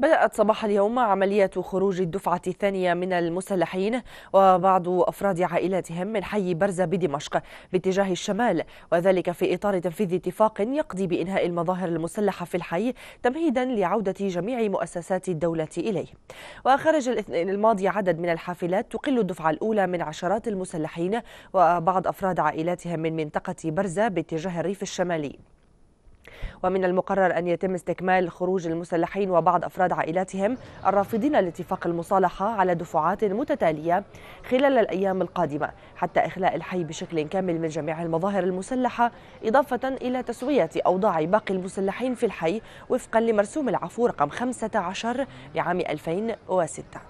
بدأت صباح اليوم عملية خروج الدفعة الثانية من المسلحين وبعض أفراد عائلاتهم من حي برزة بدمشق باتجاه الشمال وذلك في إطار تنفيذ اتفاق يقضي بإنهاء المظاهر المسلحة في الحي تمهيدا لعودة جميع مؤسسات الدولة إليه وخرج الاثنين الماضي عدد من الحافلات تقل الدفعة الأولى من عشرات المسلحين وبعض أفراد عائلاتهم من منطقة برزة باتجاه الريف الشمالي ومن المقرر أن يتم استكمال خروج المسلحين وبعض أفراد عائلاتهم الرافضين لاتفاق المصالحة على دفعات متتالية خلال الأيام القادمة حتى إخلاء الحي بشكل كامل من جميع المظاهر المسلحة إضافة إلى تسوية أوضاع باقي المسلحين في الحي وفقا لمرسوم العفو رقم 15 لعام 2006